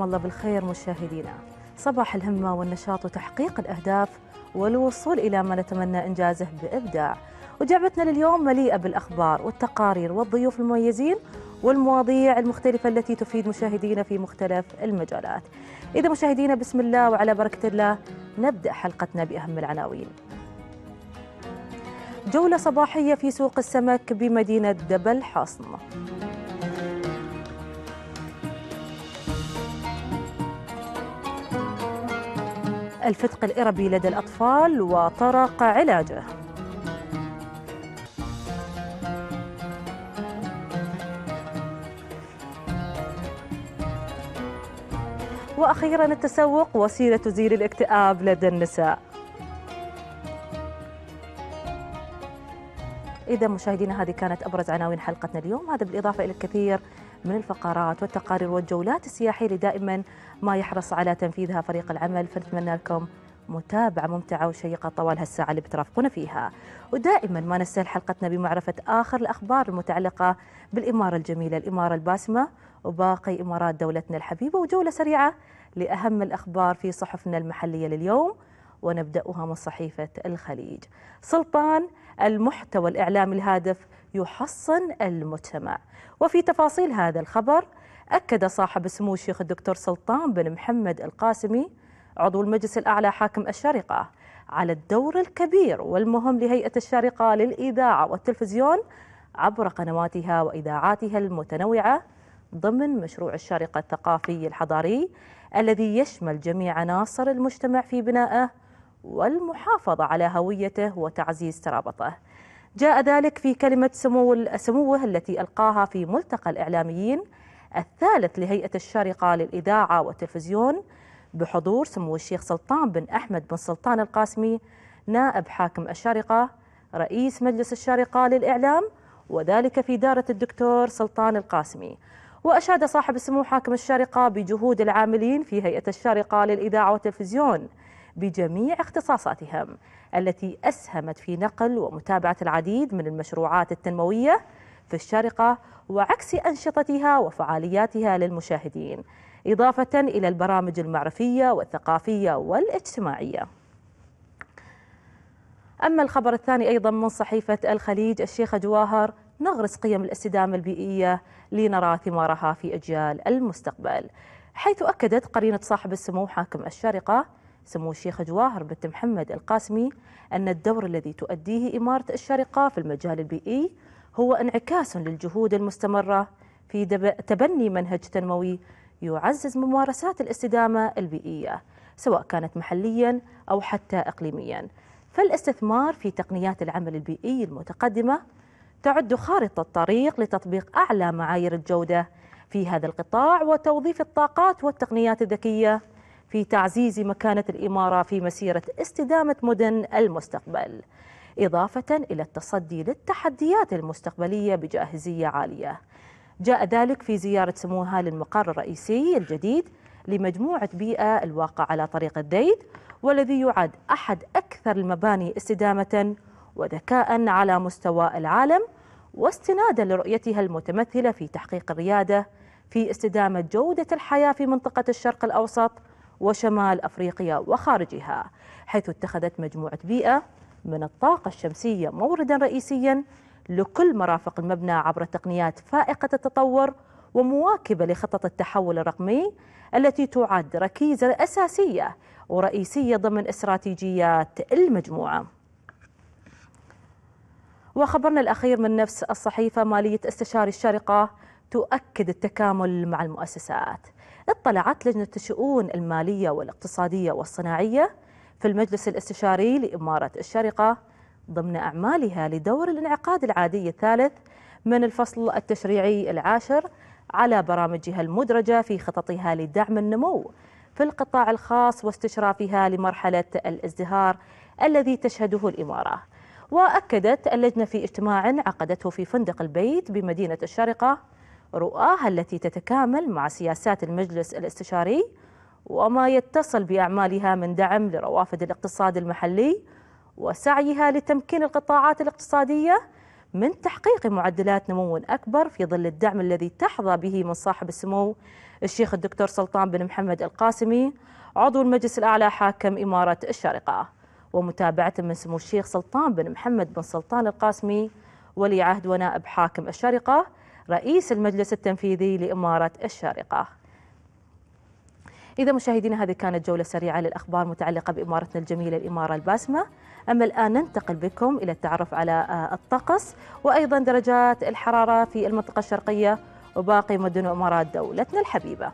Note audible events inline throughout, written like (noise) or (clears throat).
مساكم الله بالخير مشاهدينا صباح الهمة والنشاط وتحقيق الأهداف والوصول إلى ما نتمنى إنجازه بإبداع وجعبتنا لليوم مليئة بالأخبار والتقارير والضيوف المميزين والمواضيع المختلفة التي تفيد مشاهدينا في مختلف المجالات إذا مشاهدينا بسم الله وعلى بركة الله نبدأ حلقتنا بأهم العناوين جولة صباحية في سوق السمك بمدينة دبل حصن الفتق الإربي لدى الأطفال وطرق علاجه وأخيرا التسوق وسيلة تزيل الاكتئاب لدى النساء إذا مشاهدينا هذه كانت أبرز عناوين حلقتنا اليوم هذا بالإضافة إلى الكثير من الفقرات والتقارير والجولات السياحية اللي دائما ما يحرص على تنفيذها فريق العمل فنتمنى لكم متابعة ممتعة وشيقة طوال هالساعة اللي بترافقونا فيها ودائما ما نستهل حلقتنا بمعرفة آخر الأخبار المتعلقة بالإمارة الجميلة الإمارة الباسمة وباقي إمارات دولتنا الحبيبة وجولة سريعة لأهم الأخبار في صحفنا المحلية لليوم ونبدأها من صحيفة الخليج سلطان المحتوى الإعلامي الهادف يحصن المجتمع وفي تفاصيل هذا الخبر أكد صاحب السمو الشيخ الدكتور سلطان بن محمد القاسمي عضو المجلس الأعلى حاكم الشارقة على الدور الكبير والمهم لهيئة الشارقة للإذاعة والتلفزيون عبر قنواتها وإذاعاتها المتنوعة ضمن مشروع الشارقة الثقافي الحضاري الذي يشمل جميع عناصر المجتمع في بنائه والمحافظة على هويته وتعزيز ترابطه جاء ذلك في كلمة سمو سموه التي ألقاها في ملتقى الإعلاميين الثالث لهيئة الشارقة للإذاعة والتلفزيون بحضور سمو الشيخ سلطان بن أحمد بن سلطان القاسمي نائب حاكم الشارقة رئيس مجلس الشارقة للإعلام وذلك في دارة الدكتور سلطان القاسمي وأشاد صاحب السمو حاكم الشارقة بجهود العاملين في هيئة الشارقة للإذاعة والتلفزيون بجميع اختصاصاتهم التي أسهمت في نقل ومتابعة العديد من المشروعات التنموية في الشارقة وعكس أنشطتها وفعالياتها للمشاهدين إضافة إلى البرامج المعرفية والثقافية والاجتماعية أما الخبر الثاني أيضا من صحيفة الخليج الشيخة جواهر نغرس قيم الاستدامة البيئية لنرى ثمارها في أجيال المستقبل حيث أكدت قرينة صاحب السمو حاكم الشارقة سمو الشيخ جواهر بنت محمد القاسمي أن الدور الذي تؤديه إمارة الشارقة في المجال البيئي هو انعكاس للجهود المستمرة في تبني منهج تنموي يعزز ممارسات الاستدامة البيئية سواء كانت محليا أو حتى إقليميا فالاستثمار في تقنيات العمل البيئي المتقدمة تعد خارطة طريق لتطبيق أعلى معايير الجودة في هذا القطاع وتوظيف الطاقات والتقنيات الذكية في تعزيز مكانة الإمارة في مسيرة استدامة مدن المستقبل إضافة إلى التصدي للتحديات المستقبلية بجاهزية عالية جاء ذلك في زيارة سموها للمقر الرئيسي الجديد لمجموعة بيئة الواقع على طريق الديد والذي يعد أحد أكثر المباني استدامة وذكاء على مستوى العالم واستنادا لرؤيتها المتمثلة في تحقيق الريادة في استدامة جودة الحياة في منطقة الشرق الأوسط وشمال أفريقيا وخارجها حيث اتخذت مجموعة بيئة من الطاقة الشمسية موردا رئيسيا لكل مرافق المبنى عبر تقنيات فائقة التطور ومواكبة لخطط التحول الرقمي التي تعد ركيزة أساسية ورئيسية ضمن استراتيجيات المجموعة وخبرنا الأخير من نفس الصحيفة مالية استشاري الشارقة تؤكد التكامل مع المؤسسات اطلعت لجنة الشؤون المالية والاقتصادية والصناعية في المجلس الاستشاري لإمارة الشارقة ضمن أعمالها لدور الانعقاد العادي الثالث من الفصل التشريعي العاشر على برامجها المدرجة في خططها لدعم النمو في القطاع الخاص واستشرافها لمرحلة الازدهار الذي تشهده الإمارة وأكدت اللجنة في اجتماع عقدته في فندق البيت بمدينة الشارقة رؤاها التي تتكامل مع سياسات المجلس الاستشاري وما يتصل بأعمالها من دعم لروافد الاقتصاد المحلي وسعيها لتمكين القطاعات الاقتصادية من تحقيق معدلات نمو أكبر في ظل الدعم الذي تحظى به من صاحب السمو الشيخ الدكتور سلطان بن محمد القاسمي عضو المجلس الأعلى حاكم إمارة الشارقة ومتابعة من سمو الشيخ سلطان بن محمد بن سلطان القاسمي ولي عهد ونائب حاكم الشارقة رئيس المجلس التنفيذي لإمارة الشارقة إذا مشاهدينا هذه كانت جولة سريعة للأخبار متعلقة بإمارتنا الجميلة الإمارة الباسمة أما الآن ننتقل بكم إلى التعرف على آه، الطقس وأيضا درجات الحرارة في المنطقة الشرقية وباقي مدن وإمارات دولتنا الحبيبة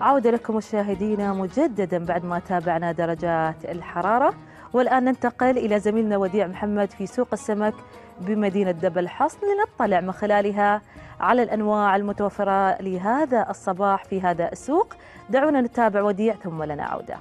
عودة لكم مشاهدينا مجددا بعد ما تابعنا درجات الحرارة والآن ننتقل إلى زميلنا وديع محمد في سوق السمك بمدينة دبل حصن لنطلع من خلالها على الأنواع المتوفرة لهذا الصباح في هذا السوق دعونا نتابع وديع ثم لنا عوده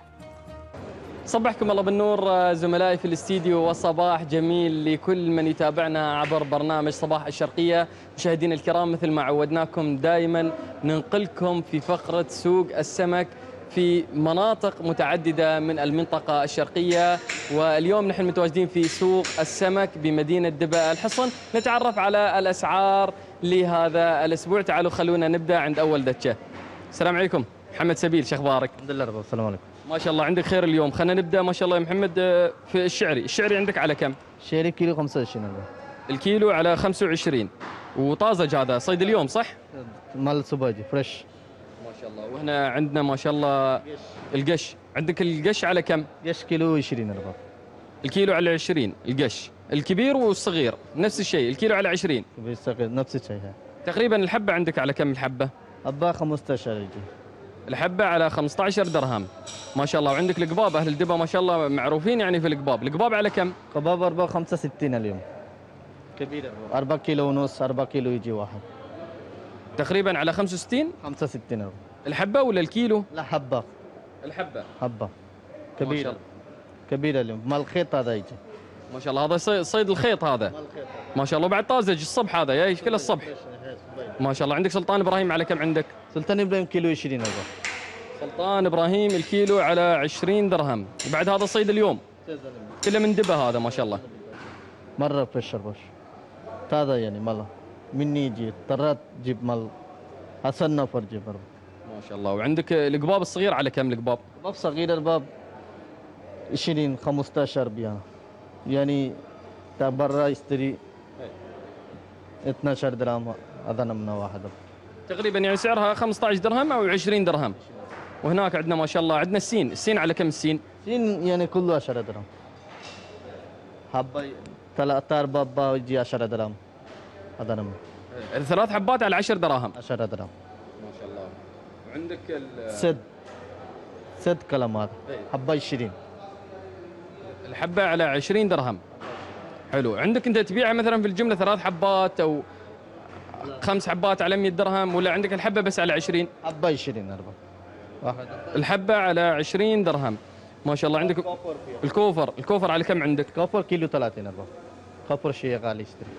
صبحكم الله بالنور آه، زملائي في الاستديو وصباح جميل لكل من يتابعنا عبر برنامج صباح الشرقية مشاهدينا الكرام مثل ما عودناكم دائما ننقلكم في فقرة سوق السمك في مناطق متعددة من المنطقة الشرقية واليوم نحن متواجدين في سوق السمك بمدينة دبا الحصن نتعرف على الأسعار لهذا الأسبوع تعالوا خلونا نبدأ عند أول دتشة السلام عليكم محمد سبيل شو اخبارك؟ الحمد لله رب السلام عليكم ما شاء الله عندك خير اليوم خلينا نبدا ما شاء الله يا محمد آه، في الشعري الشعري عندك على كم؟ الشعري كيلو 25 ألبا. الكيلو على 25 وطازج هذا صيد اليوم صح؟ مال سباجي فريش ما شاء الله وهنا عندنا ما شاء الله القش عندك القش على كم؟ قش كيلو 20 ربع الكيلو على 20 القش الكبير والصغير نفس الشيء الكيلو على 20 الكبير الصغير نفس الشيء تقريبا الحبه عندك على كم الحبه؟ ابا 15 يجي الحبه على 15 درهم ما شاء الله وعندك القباب اهل الدبا ما شاء الله معروفين يعني في القباب القباب على كم قباب 65 اليوم كبير 4 كيلو ونص 4 كيلو يجي واحد تقريبا على 65 65 الحبه ولا الكيلو لا حبه الحبه حبه كبيره كبيره اليوم مال الخيط هذا يجي ما شاء الله هذا صيد الخيط هذا ما شاء الله بعد طازج الصبح هذا يا كل الصبح ما شاء الله عندك سلطان ابراهيم على كم عندك؟ سلطان ابراهيم كيلو 20 هذا سلطان ابراهيم الكيلو على 20 درهم بعد هذا الصيد اليوم كله من دبه هذا ما شاء الله مره بريشر باش هذا يعني مال مني يجي اضطريت جيب مال حسن نفر جيب برضه ما شاء الله وعندك القباب الصغير على كم القباب؟ القباب صغير الباب 20 15 بيان يعني برا يشتري 12 إيه. درهم اذن من واحد تقريبا يعني سعرها 15 درهم او 20 درهم وهناك عندنا ما شاء الله عندنا السين السين على كم السين السين يعني كله 10 درهم حبه ثلاث اربع حبة يجي 10 درهم هذا نمو الثلاث حبات على 10 دراهم 10 دراهم ما شاء الله وعندك السد سد سد كلام هذا حبة 20 الحبة على 20 درهم حلو عندك انت تبيعها مثلا في الجمله ثلاث حبات او خمس حبات على 100 درهم ولا عندك الحبه بس على 20 حبه 20 اربع واحد الحبه على 20 درهم ما شاء الله عندك الكوفر الكوفر, الكوفر على كم عندك الكوفر كيلو 30 اربع كوفر شيء غالي يشتري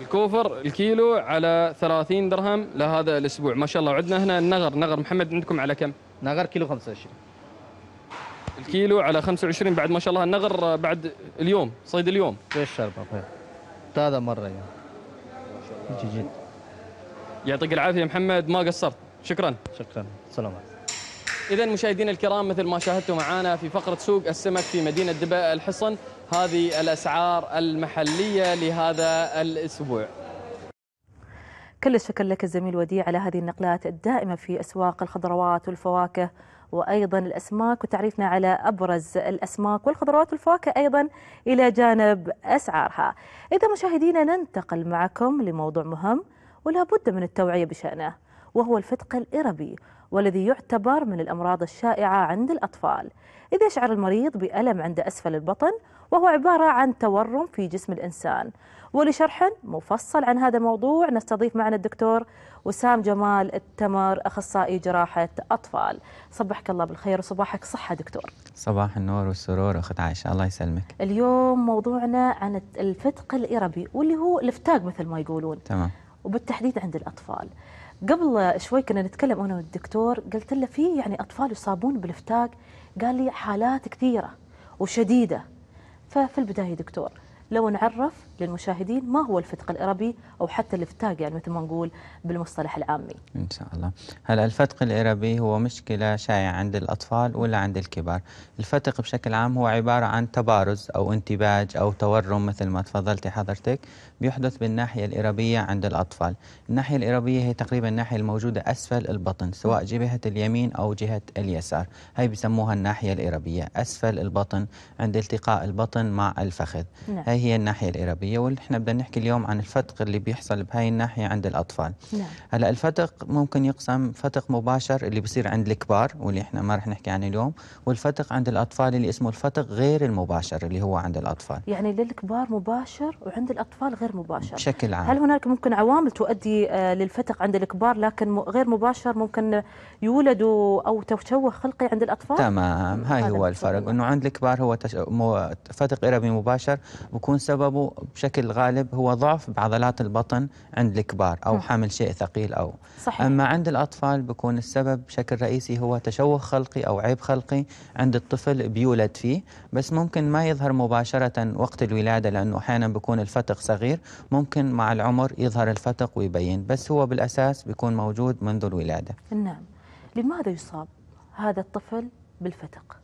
الكوفر الكيلو على 30 درهم لهذا الاسبوع ما شاء الله وعندنا هنا النغر نغر محمد عندكم على كم نغر كيلو 25 الكيلو على 25 بعد ما شاء الله النغر بعد اليوم صيد اليوم ايش شربه هذا مره يعني. ما شاء الله جي جي. يعطيك العافيه محمد ما قصرت شكرا شكرا سلام اذا مشاهدينا الكرام مثل ما شاهدتوا معنا في فقره سوق السمك في مدينه دبا الحصن هذه الاسعار المحليه لهذا الاسبوع كل الشكر لك الزميل وديع على هذه النقلات الدائمه في اسواق الخضروات والفواكه وايضا الاسماك وتعريفنا على ابرز الاسماك والخضروات والفواكه ايضا الى جانب اسعارها. اذا مشاهدينا ننتقل معكم لموضوع مهم ولا بد من التوعية بشأنه وهو الفتق الإربي والذي يعتبر من الأمراض الشائعة عند الأطفال إذا يشعر المريض بألم عند أسفل البطن وهو عبارة عن تورم في جسم الإنسان ولشرح مفصل عن هذا الموضوع نستضيف معنا الدكتور وسام جمال التمر أخصائي جراحة أطفال صبحك الله بالخير وصباحك صحة دكتور صباح النور والسرور أخت عائشة الله يسلمك اليوم موضوعنا عن الفتق الإربي واللي هو الافتاق مثل ما يقولون تمام وبالتحديد عند الأطفال قبل شوي كنا نتكلم أنا والدكتور قلت له في يعني أطفال يصابون بالافتاق قال لي حالات كثيرة وشديدة ففي البداية دكتور لو نعرف للمشاهدين ما هو الفتق الإربي أو حتى الافتاق يعني مثل ما نقول بالمصطلح العامي إن شاء الله هلا الفتق الإربي هو مشكلة شائعة عند الأطفال ولا عند الكبار الفتق بشكل عام هو عبارة عن تبارز أو انتباج أو تورم مثل ما تفضلتي حضرتك بيحدث بالناحية الإربية عند الأطفال الناحية الإربية هي تقريبا الناحية الموجودة أسفل البطن سواء جبهة اليمين أو جهة اليسار هاي بسموها الناحية الإربية أسفل البطن عند التقاء البطن مع الفخذ نعم. هاي هاي هي الناحية الإرابية ونحن بدنا نحكي اليوم عن الفتق اللي بيحصل بهاي الناحية عند الأطفال نعم. هلا الفتق ممكن يقسم فتق مباشر اللي بصير عند الكبار واللي احنا ما رح نحكي عنه اليوم والفتق عند الأطفال اللي اسمه الفتق غير المباشر اللي هو عند الأطفال يعني للكبار مباشر وعند الأطفال غير مباشر بشكل عام هل هناك ممكن عوامل تؤدي آه، للفتق عند الكبار لكن غير مباشر ممكن يولدوا أو تشوه خلقي عند الأطفال تمام هاي هو الفرق إنه عند الكبار هو تش... فتق إرابي مباشر بكون يكون سببه بشكل غالب هو ضعف بعضلات البطن عند الكبار أو نعم. حمل شيء ثقيل أو صحيح. أما عند الأطفال بيكون السبب بشكل رئيسي هو تشوه خلقي أو عيب خلقي عند الطفل بيولد فيه بس ممكن ما يظهر مباشرة وقت الولادة لأنه أحيانا بيكون الفتق صغير ممكن مع العمر يظهر الفتق ويبين بس هو بالأساس بيكون موجود منذ الولادة نعم لماذا يصاب هذا الطفل بالفتق؟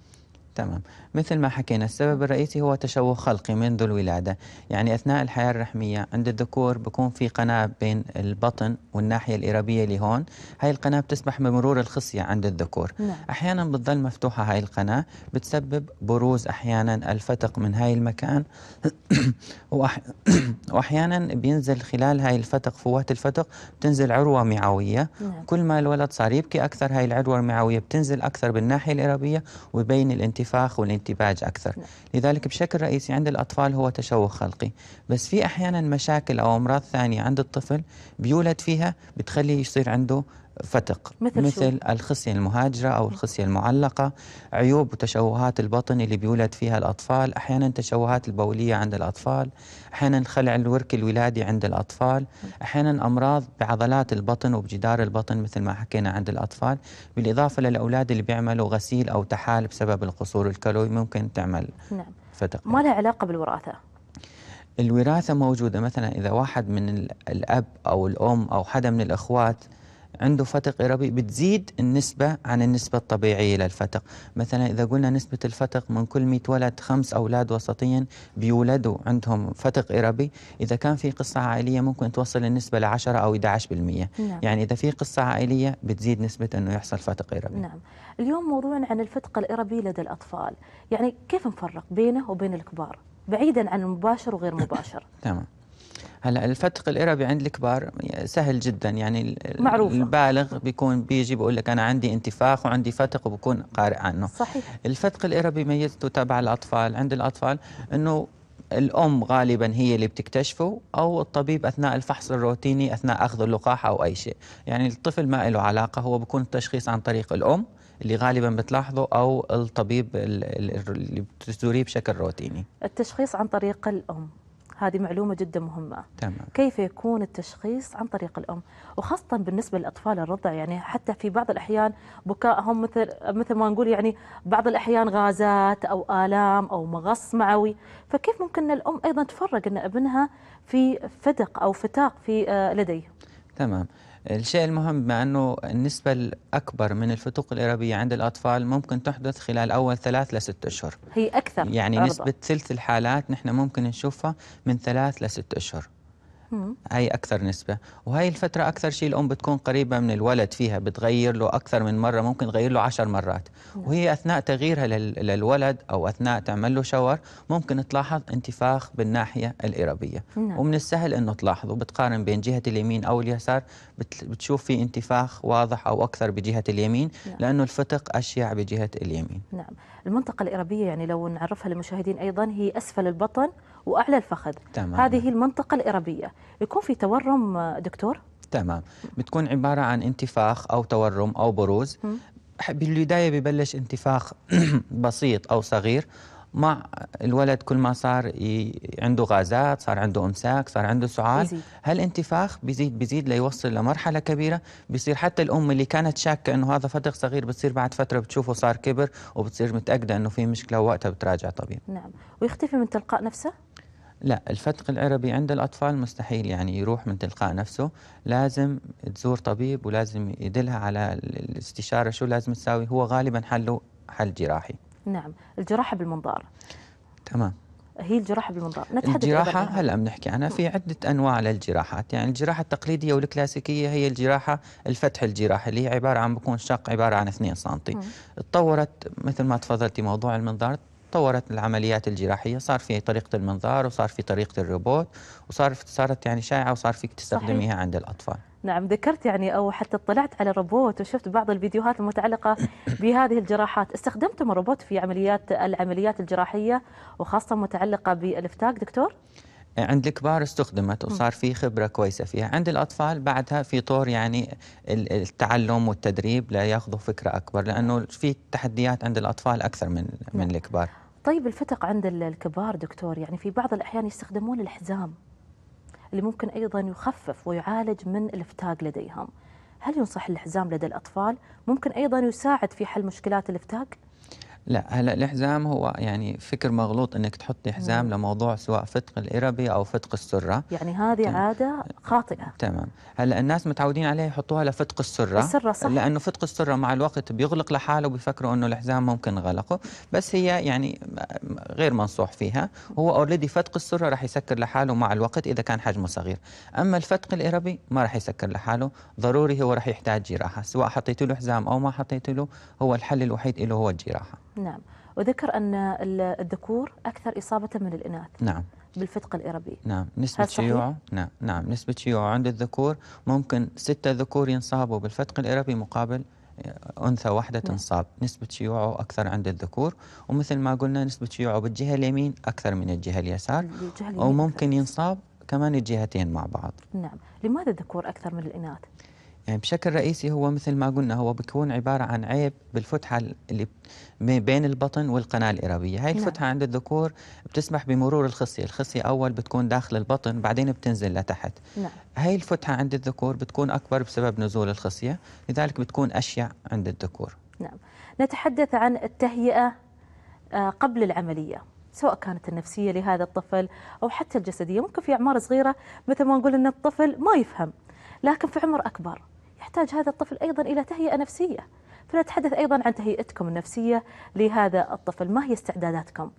تمام مثل ما حكينا السبب الرئيسي هو تشوه خلقي منذ الولادة يعني أثناء الحياة الرحمية عند الذكور بكون في قناة بين البطن والناحية الإرابية اللي هون هاي القناة بتسمح بمرور الخصية عند الذكور نعم. أحيانا بتظل مفتوحة هاي القناة بتسبب بروز أحيانا الفتق من هاي المكان (coughs) (coughs) وأحيانا بينزل خلال هاي الفتق فوات الفتق بتنزل عروة معوية نعم. كل ما الولد صار يبكي أكثر هاي العروة المعوية بتنزل أكثر بالناحية الإرابية وبين الانتفاع الانتفاخ والانتباج أكثر نعم. لذلك بشكل رئيسي عند الأطفال هو تشوه خلقي بس في أحيانا مشاكل أو أمراض ثانية عند الطفل بيولد فيها بتخليه يصير عنده فتق مثل, مثل الخصية المهاجرة أو الخصية المعلقة عيوب وتشوهات البطن اللي بيولد فيها الأطفال أحيانا تشوهات البولية عند الأطفال أحيانا خلع الورك الولادي عند الأطفال أحيانا أمراض بعضلات البطن وبجدار البطن مثل ما حكينا عند الأطفال بالإضافة للأولاد اللي بيعملوا غسيل أو تحال بسبب القصور الكلوي ممكن تعمل نعم. فتق ما لها علاقة بالوراثة؟ الوراثة موجودة مثلا إذا واحد من الأب أو الأم أو حدا من الأخوات عنده فتق إيروبي بتزيد النسبة عن النسبة الطبيعية للفتق مثلا إذا قلنا نسبة الفتق من كل 100 ولد خمس أولاد وسطيا بيولدوا عندهم فتق إيروبي إذا كان في قصة عائلية ممكن توصل النسبة ل 10 أو 11% نعم. يعني إذا في قصة عائلية بتزيد نسبة أنه يحصل فتق إيروبي نعم اليوم موضوعنا عن الفتق الإيروبي لدى الأطفال يعني كيف نفرق بينه وبين الكبار بعيدا عن المباشر وغير مباشر (laughs) تمام هلا الفتق الاربي عند الكبار سهل جدا يعني معروفة. البالغ بيكون بيجي بقول لك انا عندي انتفاخ وعندي فتق وبكون قارئ عنه صحيح الفتق الاربي ميزته تبع الاطفال عند الاطفال انه الأم غالبا هي اللي بتكتشفه أو الطبيب أثناء الفحص الروتيني أثناء أخذ اللقاح أو أي شيء يعني الطفل ما له علاقة هو بكون التشخيص عن طريق الأم اللي غالبا بتلاحظه او الطبيب اللي بتزوريه بشكل روتيني التشخيص عن طريق الام هذه معلومة جدا مهمة تمام. كيف يكون التشخيص عن طريق الأم وخاصة بالنسبة للأطفال الرضع يعني حتى في بعض الأحيان بكائهم مثل مثل ما نقول يعني بعض الأحيان غازات أو آلام أو مغص معوي فكيف ممكن الأم أيضا تفرق أن ابنها في فدق أو فتاق في آه، لديه تمام الشيء المهم مع أنه النسبة الأكبر من الفتوق الإرابية عند الأطفال ممكن تحدث خلال أول ثلاث لست أشهر هي أكثر يعني أرضى. نسبة ثلث الحالات نحن ممكن نشوفها من ثلاث لست أشهر هاي أكثر نسبة وهي الفترة أكثر شيء الأم بتكون قريبة من الولد فيها بتغير له أكثر من مرة ممكن تغير له عشر مرات نعم. وهي أثناء تغييرها للولد أو أثناء تعمل له شاور ممكن تلاحظ انتفاخ بالناحية الإرابية نعم. ومن السهل أنه تلاحظه بتقارن بين جهة اليمين أو اليسار بتشوف في انتفاخ واضح أو أكثر بجهة اليمين نعم. لأنه الفتق أشيع بجهة اليمين نعم المنطقة الإرابية يعني لو نعرفها للمشاهدين أيضا هي أسفل البطن واعلى الفخذ تمام. هذه المنطقه الاربيه يكون في تورم دكتور تمام بتكون عباره عن انتفاخ او تورم او بروز بالبدايه ببلش انتفاخ (clears throat) بسيط او صغير مع الولد كل ما صار ي... عنده غازات صار عنده امساك صار عنده سعال هالانتفاخ بيزيد بيزيد ليوصل لمرحله كبيره بيصير حتى الام اللي كانت شاكه انه هذا فتق صغير بتصير بعد فتره بتشوفه صار كبر وبتصير متاكده انه في مشكله ووقتها بتراجع طبيب نعم ويختفي من تلقاء نفسه لا الفتق العربي عند الأطفال مستحيل يعني يروح من تلقاء نفسه لازم تزور طبيب ولازم يدلها على الاستشارة شو لازم تساوي هو غالبا حله حل جراحي نعم الجراحة بالمنظار تمام هي الجراحة بالمنظار نتحدث الجراحة هلا بنحكي عنها في عدة أنواع للجراحات يعني الجراحة التقليدية والكلاسيكية هي الجراحة الفتح الجراحي اللي هي عبارة عن بكون شق عبارة عن 2 سم تطورت مثل ما تفضلتي موضوع المنظار تطورت العمليات الجراحيه صار في طريقه المنظار وصار في طريقه الروبوت وصار صارت يعني شائعه وصار فيك تستخدميها صحيح. عند الاطفال نعم ذكرت يعني او حتى اطلعت على الروبوت وشفت بعض الفيديوهات المتعلقه (coughs) بهذه الجراحات، استخدمتم الروبوت في عمليات العمليات الجراحيه وخاصه متعلقه بالافتاق دكتور؟ عند الكبار استخدمت وصار في خبرة كويسة فيها عند الأطفال بعدها في طور يعني التعلم والتدريب ليأخذوا فكرة أكبر لأنه في تحديات عند الأطفال أكثر من من نعم. الكبار طيب الفتق عند الكبار دكتور يعني في بعض الأحيان يستخدمون الحزام اللي ممكن أيضا يخفف ويعالج من الافتاق لديهم هل ينصح الحزام لدى الأطفال؟ ممكن أيضا يساعد في حل مشكلات الافتاق؟ لا هلا الحزام هو يعني فكر مغلوط انك تحطي حزام مم. لموضوع سواء فتق الاربي او فتق السره يعني هذه تمام. عاده خاطئه تمام هلا الناس متعودين عليها يحطوها لفتق السره السره صح لانه فتق السره مع الوقت بيغلق لحاله وبيفكروا انه الحزام ممكن غلقه بس هي يعني غير منصوح فيها هو اوريدي فتق السره راح يسكر لحاله مع الوقت اذا كان حجمه صغير اما الفتق الاربي ما راح يسكر لحاله ضروري هو راح يحتاج جراحه سواء حطيت له حزام او ما حطيت له هو الحل الوحيد له هو الجراحه نعم وذكر أن الذكور أكثر إصابة من الإناث نعم بالفتق الإربي نعم نسبة شيوع نعم نعم نسبة شيوع عند الذكور ممكن ستة ذكور ينصابوا بالفتق الإربي مقابل آه، أنثى واحدة نعم. تنصاب نسبة شيوعه أكثر عند الذكور ومثل ما قلنا نسبة شيوعه بالجهة اليمين أكثر من الجهة اليسار أو وممكن ينصاب كمان الجهتين مع بعض نعم لماذا الذكور أكثر من الإناث؟ يعني بشكل رئيسي هو مثل ما قلنا هو بيكون عبارة عن عيب بالفتحة اللي بين البطن والقناة الإرابية هاي نعم. الفتحة عند الذكور بتسمح بمرور الخصية الخصية أول بتكون داخل البطن بعدين بتنزل لتحت نعم. هاي الفتحة عند الذكور بتكون أكبر بسبب نزول الخصية لذلك بتكون أشيع عند الذكور نعم نتحدث عن التهيئة آه، قبل العملية سواء كانت النفسية لهذا الطفل أو حتى الجسدية ممكن في أعمار صغيرة مثل ما نقول أن الطفل ما يفهم لكن في عمر أكبر يحتاج هذا الطفل أيضا إلى تهيئة نفسية فنتحدث أيضا عن تهيئتكم النفسية لهذا الطفل ما هي استعداداتكم؟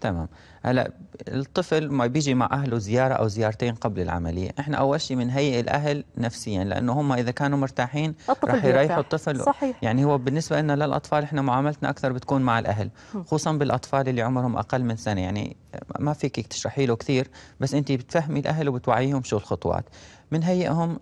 تمام هلا الطفل ما بيجي مع اهله زياره او زيارتين قبل العمليه احنا اول شيء بنهيئ الاهل نفسيا لانه هم اذا كانوا مرتاحين رح يريحوا الطفل صحيح. يعني هو بالنسبه لنا للاطفال احنا معاملتنا اكثر بتكون مع الاهل خصوصا بالاطفال اللي عمرهم اقل من سنه يعني ما فيك تشرحي له كثير بس انت بتفهمي الاهل وبتوعيهم شو الخطوات بنهيئهم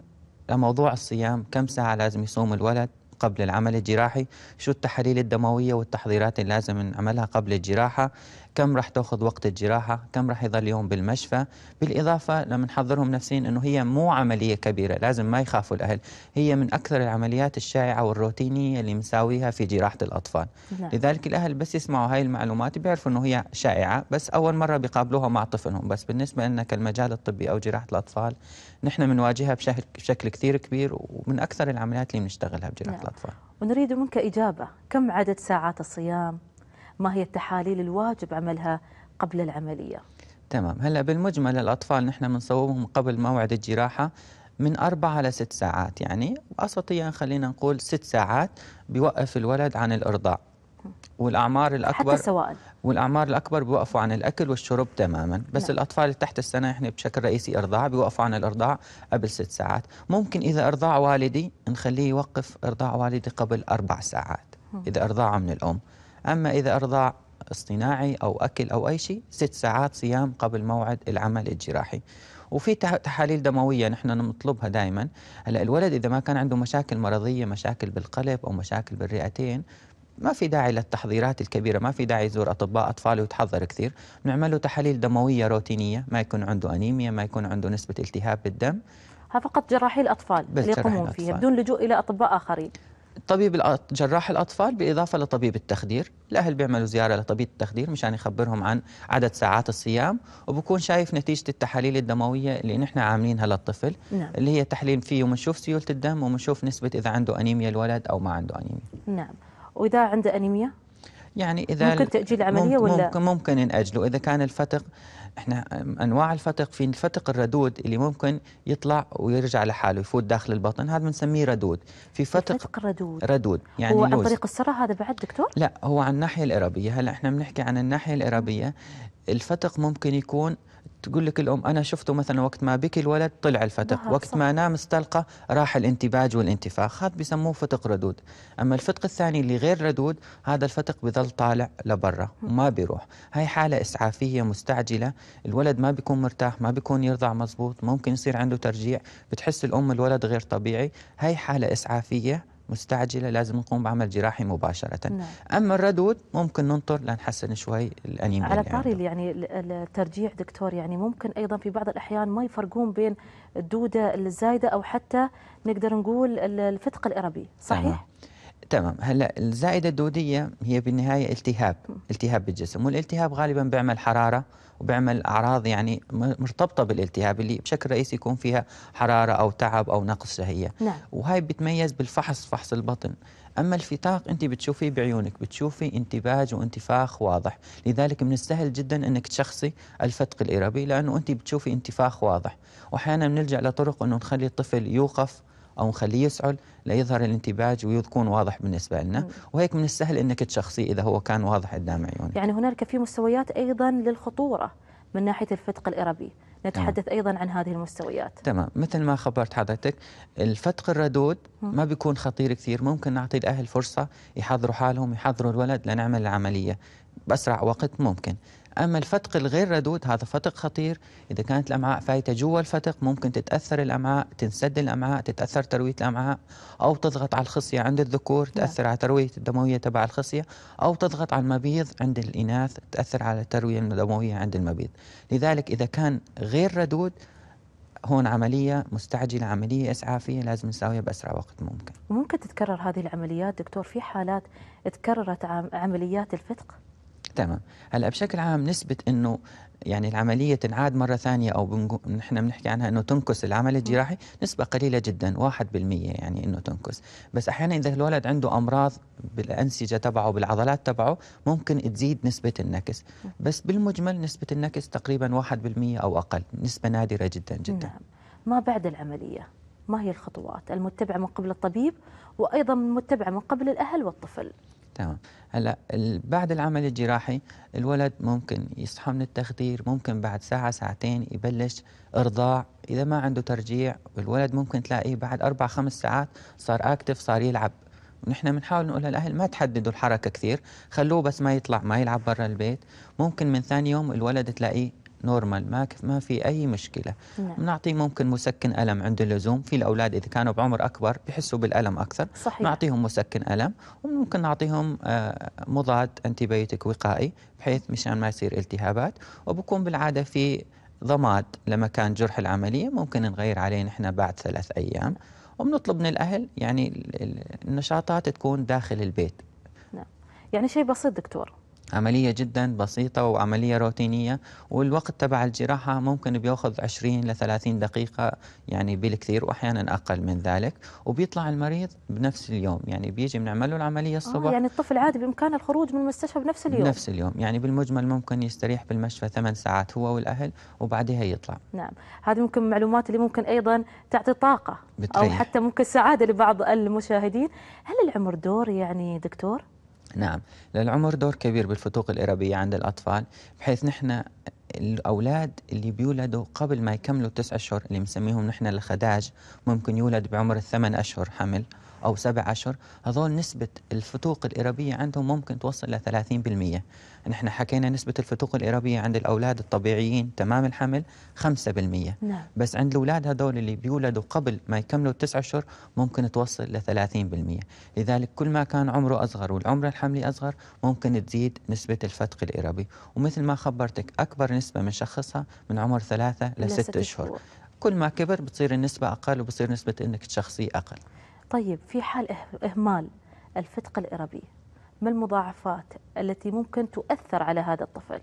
موضوع الصيام كم ساعة لازم يصوم الولد قبل العمل الجراحي شو التحاليل الدموية والتحضيرات اللي لازم نعملها قبل الجراحة كم رح تاخذ وقت الجراحه كم رح يضل يوم بالمشفى بالاضافه لما نحضرهم نفسيا انه هي مو عمليه كبيره لازم ما يخافوا الاهل هي من اكثر العمليات الشائعه والروتينيه اللي مساويها في جراحه الاطفال لا. نعم. لذلك الاهل بس يسمعوا هاي المعلومات بيعرفوا انه هي شائعه بس اول مره بيقابلوها مع طفلهم بس بالنسبه لنا كالمجال الطبي او جراحه الاطفال نحن بنواجهها بشكل كثير كبير ومن اكثر العمليات اللي بنشتغلها بجراحه لا. نعم. الاطفال ونريد منك اجابه كم عدد ساعات الصيام ما هي التحاليل الواجب عملها قبل العملية تمام هلا بالمجمل الأطفال نحن بنصوبهم قبل موعد الجراحة من أربعة إلى ست ساعات يعني وسطيا خلينا نقول ست ساعات بيوقف الولد عن الإرضاع والاعمار الاكبر حتى سوائل. والاعمار الاكبر بيوقفوا عن الاكل والشرب تماما بس نعم. الاطفال اللي تحت السنه احنا بشكل رئيسي ارضاع بيوقفوا عن الارضاع قبل ست ساعات ممكن اذا ارضاع والدي نخليه يوقف ارضاع والدي قبل اربع ساعات اذا ارضاعه من الام أما إذا أرضاع اصطناعي أو أكل أو أي شيء ست ساعات صيام قبل موعد العمل الجراحي وفي تحاليل دمويه نحن نطلبها دائما هلا الولد اذا ما كان عنده مشاكل مرضيه مشاكل بالقلب او مشاكل بالرئتين ما في داعي للتحضيرات الكبيره ما في داعي يزور اطباء اطفال ويتحضر كثير نعمله له تحاليل دمويه روتينيه ما يكون عنده انيميا ما يكون عنده نسبه التهاب بالدم فقط جراحي الاطفال اللي يقومون فيها بدون لجوء الى اطباء اخرين طبيب جراح الاطفال بالاضافه لطبيب التخدير، الاهل بيعملوا زياره لطبيب التخدير مشان يخبرهم عن عدد ساعات الصيام وبكون شايف نتيجه التحاليل الدمويه اللي نحن عاملينها للطفل نعم. اللي هي تحليل فيه وبنشوف سيوله الدم وبنشوف نسبه اذا عنده انيميا الولد او ما عنده انيميا. نعم، واذا عنده انيميا يعني اذا ممكن تاجيل العمليه ممكن ولا ممكن ممكن ناجله اذا كان الفتق احنا انواع الفتق في الفتق الردود اللي ممكن يطلع ويرجع لحاله يفوت داخل البطن هذا بنسميه ردود في فتق فتق ردود ردود يعني هو عن طريق الصرع هذا بعد دكتور لا هو عن الناحيه الارابيه هلا احنا بنحكي عن الناحيه الارابيه الفتق ممكن يكون تقول لك الام انا شفته مثلا وقت ما بكي الولد طلع الفتق نعم، وقت صح. ما نام استلقى راح الانتباج والانتفاخ هذا بيسموه فتق ردود اما الفتق الثاني اللي غير ردود هذا الفتق بظل طالع لبرا وما بيروح هاي حاله اسعافيه مستعجله الولد ما بيكون مرتاح ما بيكون يرضع مزبوط ممكن يصير عنده ترجيع بتحس الام الولد غير طبيعي هاي حاله اسعافيه مستعجله لازم نقوم بعمل جراحي مباشره نعم. اما الردود ممكن ننطر لنحسن شوي الانيميا على طاري يعني الترجيع دكتور يعني ممكن ايضا في بعض الاحيان ما يفرقون بين الدوده الزايده او حتى نقدر نقول الفتق الاربي صحيح تمام. تمام هلا الزائده الدوديه هي بالنهايه التهاب التهاب بالجسم والالتهاب غالبا بيعمل حراره وبيعمل اعراض يعني مرتبطه بالالتهاب اللي بشكل رئيسي يكون فيها حراره او تعب او نقص شهيه نعم. وهي بتميز بالفحص فحص البطن اما الفتاق انت بتشوفيه بعيونك بتشوفي انتباج وانتفاخ واضح لذلك من السهل جدا انك تشخصي الفتق الاربي لانه انت بتشوفي انتفاخ واضح واحيانا بنلجا لطرق انه نخلي الطفل يوقف او نخليه يسعل ليظهر الانتباج ويكون واضح بالنسبه لنا وهيك من السهل انك تشخصيه اذا هو كان واضح قدام عيونك يعني هنالك في مستويات ايضا للخطوره من ناحيه الفتق الاربي نتحدث تمام. ايضا عن هذه المستويات تمام مثل ما خبرت حضرتك الفتق الردود ما بيكون خطير كثير ممكن نعطي الاهل فرصه يحضروا حالهم يحضروا الولد لنعمل العمليه باسرع وقت ممكن أما الفتق الغير ردود هذا فتق خطير إذا كانت الأمعاء فايتة جوا الفتق ممكن تتأثر الأمعاء تنسد الأمعاء تتأثر تروية الأمعاء أو تضغط على الخصية عند الذكور نعم. تأثر على التروية الدموية تبع الخصية أو تضغط على المبيض عند الإناث تأثر على التروية الدموية عند المبيض لذلك إذا كان غير ردود هون عملية مستعجلة عملية إسعافية لازم نساويها بأسرع وقت ممكن وممكن تتكرر هذه العمليات دكتور في حالات تكررت عمليات الفتق تمام هلا بشكل عام نسبه انه يعني العملية تنعاد مرة ثانية أو بنجو... نحن بنحكي عنها أنه تنكس العمل الجراحي نسبة قليلة جدا واحد بالمية يعني أنه تنكس بس أحيانا إذا الولد عنده أمراض بالأنسجة تبعه بالعضلات تبعه ممكن تزيد نسبة النكس بس بالمجمل نسبة النكس تقريبا واحد بالمية أو أقل نسبة نادرة جدا جدا نعم. ما بعد العملية ما هي الخطوات المتبعة من قبل الطبيب وأيضا المتبعة من قبل الأهل والطفل تمام هلا بعد العمل الجراحي الولد ممكن يصحى من التخدير ممكن بعد ساعه ساعتين يبلش ارضاع اذا ما عنده ترجيع الولد ممكن تلاقيه بعد اربع خمس ساعات صار اكتف صار يلعب ونحن بنحاول نقول للاهل ما تحددوا الحركه كثير خلوه بس ما يطلع ما يلعب برا البيت ممكن من ثاني يوم الولد تلاقيه نورمال ما ما في اي مشكله نعم. بنعطيه ممكن مسكن الم عند اللزوم في الاولاد اذا كانوا بعمر اكبر بحسوا بالالم اكثر صحيح. نعطيهم مسكن الم وممكن نعطيهم آه، مضاد انتيبيوتيك وقائي بحيث مشان ما يصير التهابات وبكون بالعاده في ضماد لما كان جرح العمليه ممكن نغير عليه نحن بعد ثلاث ايام وبنطلب من الاهل يعني النشاطات تكون داخل البيت نعم يعني شيء بسيط دكتور عملية جدا بسيطة وعملية روتينية والوقت تبع الجراحة ممكن بياخذ 20 ل 30 دقيقة يعني بالكثير وأحيانا أقل من ذلك وبيطلع المريض بنفس اليوم يعني بيجي بنعمل له العملية آه، الصبح آه يعني الطفل عادي بإمكانه الخروج من المستشفى بنفس اليوم بنفس اليوم يعني بالمجمل ممكن يستريح بالمشفى ثمان ساعات هو والأهل وبعدها يطلع نعم هذه ممكن معلومات اللي ممكن أيضا تعطي طاقة بتريح. أو حتى ممكن سعادة لبعض المشاهدين هل العمر دور يعني دكتور؟ نعم للعمر دور كبير بالفتوق الإربية عند الأطفال بحيث نحن الأولاد اللي بيولدوا قبل ما يكملوا التسع أشهر اللي بنسميهم نحن الخداج ممكن يولد بعمر الثمان أشهر حمل أو سبع أشهر هذول نسبة الفتوق الإرابية عندهم ممكن توصل ل 30% نحن حكينا نسبة الفتوق الإرابية عند الأولاد الطبيعيين تمام الحمل 5% نعم. بس عند الأولاد هذول اللي بيولدوا قبل ما يكملوا التسع أشهر ممكن توصل ل 30% لذلك كل ما كان عمره أصغر والعمر الحملي أصغر ممكن تزيد نسبة الفتق الإرابي ومثل ما خبرتك أكبر نسبة بنشخصها من, من عمر ثلاثة لست أشهر كل ما كبر بتصير النسبة أقل وبصير نسبة أنك تشخصيه أقل طيب في حال إه-، إهمال الفتق الإربي ما المضاعفات التي ممكن تؤثر على هذا الطفل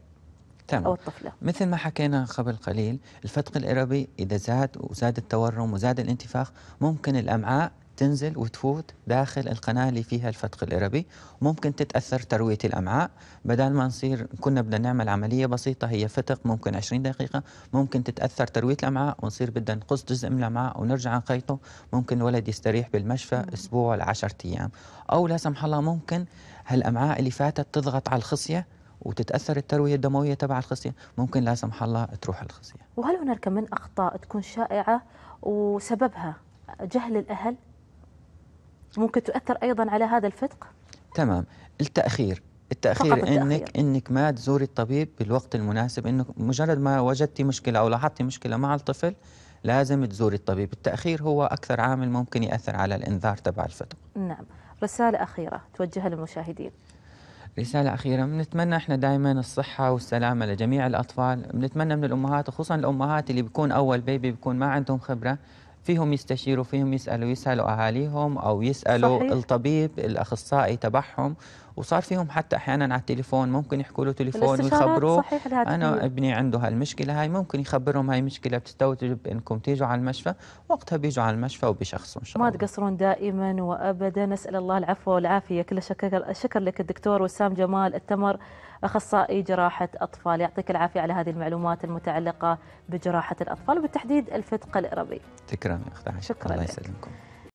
تمام. أو الطفلة مثل ما حكينا قبل قليل الفتق الإربي إذا زاد وزاد التورم وزاد الانتفاخ ممكن الأمعاء تنزل وتفوت داخل القناة اللي فيها الفتق الإربي ممكن تتأثر تروية الأمعاء بدل ما نصير كنا بدنا نعمل عملية بسيطة هي فتق ممكن 20 دقيقة ممكن تتأثر تروية الأمعاء ونصير بدنا نقص جزء من الأمعاء ونرجع نخيطه ممكن الولد يستريح بالمشفى أسبوع ل 10 أيام أو لا سمح الله ممكن هالأمعاء اللي فاتت تضغط على الخصية وتتاثر الترويه الدمويه تبع الخصيه ممكن لا سمح الله تروح الخصيه وهل هناك من اخطاء تكون شائعه وسببها جهل الاهل ممكن تؤثر ايضا على هذا الفتق تمام التاخير التأخير, فقط انك انك ما تزوري الطبيب بالوقت المناسب انه مجرد ما وجدتي مشكله او لاحظتي مشكله مع الطفل لازم تزوري الطبيب التأخير هو اكثر عامل ممكن ياثر على الانذار تبع الفتق نعم رساله اخيره توجهها للمشاهدين رسالة أخيرة بنتمنى إحنا دائما الصحة والسلامة لجميع الأطفال بنتمنى من الأمهات وخصوصا الأمهات اللي بيكون أول بيبي بيكون ما عندهم خبرة فيهم يستشيروا فيهم يسالوا يسالوا اهاليهم او يسالوا صحيح. الطبيب الاخصائي تبعهم وصار فيهم حتى احيانا على التليفون ممكن يحكوا له تليفون ويخبروه انا ابني عنده هالمشكله هاي ممكن يخبرهم هاي مشكله بتستوجب انكم تيجوا على المشفى وقتها بيجوا على المشفى وبشخص ان شاء الله ما تقصرون دائما وابدا نسال الله العفو والعافيه كل شكر شكر لك الدكتور وسام جمال التمر أخصائي جراحة أطفال يعطيك العافية على هذه المعلومات المتعلقة بجراحة الأطفال وبالتحديد الفتق الإربي شكرا شكرا الله يسلمكم